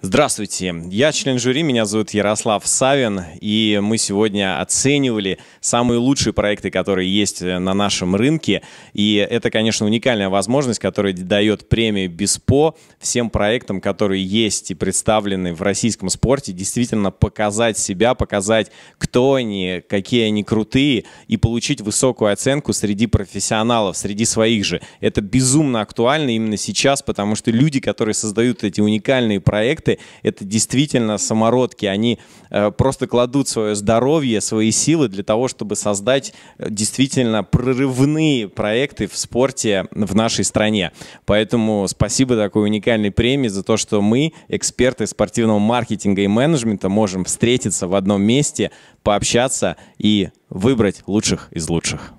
Здравствуйте, я член жюри, меня зовут Ярослав Савин, и мы сегодня оценивали самые лучшие проекты, которые есть э, на нашем рынке, и это, конечно, уникальная возможность, которая дает премию БИСПО всем проектам, которые есть и представлены в российском спорте, действительно показать себя, показать, кто они, какие они крутые, и получить высокую оценку среди профессионалов, среди своих же. Это безумно актуально именно сейчас, потому что люди, которые создают эти уникальные проекты, атлеты — это действительно самородки. Они э, просто кладут свое здоровье, свои силы для того, чтобы создать э, действительно прорывные проекты в спорте в нашей стране. Поэтому спасибо такой уникальной премии за то, что мы, эксперты спортивного маркетинга и менеджмента, можем встретиться в одном месте, пообщаться и выбрать лучших из лучших.